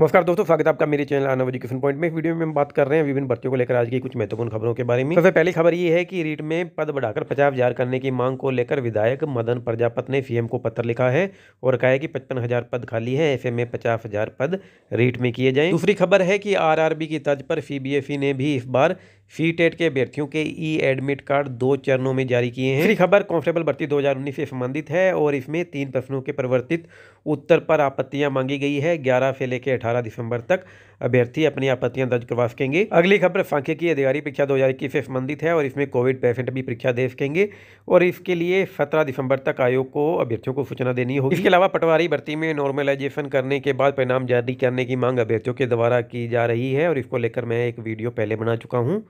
नमस्कार दोस्तों स्वागत है आपका मेरे चैनल आनव एजुकेशन पॉइंट में वीडियो में हम बात कर रहे हैं विभिन्न भर्तियों को लेकर आज की कुछ महत्वपूर्ण खबरों के बारे में सबसे पहली खबर ये है कि रीट में पद बढ़ाकर पचास हजार करने की मांग को लेकर विधायक मदन प्रजापत ने सीएम को पत्र लिखा है और कहा है कि पचपन हजार पद खाली है ऐसे में पचास हजार पद रीट में किए जाए दूसरी खबर है कि आर की तर्ज पर सी ने भी इस बार सी टेट के अभ्यर्थियों के ई एडमिट कार्ड दो चरणों में जारी किए हैं खबर कॉन्स्टेबल भर्ती 2019 से संबंधित है और इसमें तीन प्रश्नों के परिवर्तित उत्तर पर आपत्तियां मांगी गई है 11 से लेकर अठारह दिसंबर तक अभ्यर्थी अपनी आपत्तियां दर्ज करवा सकेंगे अगली खबर सांख्यिकी अधिकारी परीक्षा दो हज़ार इक्कीस से संबंधित है और इसमें कोविड पेशेंट भी परीक्षा दे सकेंगे और इसके लिए सत्रह दिसंबर तक आयोग को अभ्यर्थियों को सूचना देनी होगी इसके अलावा पटवारी भर्ती में नॉर्मलाइजेशन करने के बाद परिणाम जारी करने की मांग अभ्यर्थियों के द्वारा की जा रही है और इसको लेकर मैं एक वीडियो पहले बना चुका हूँ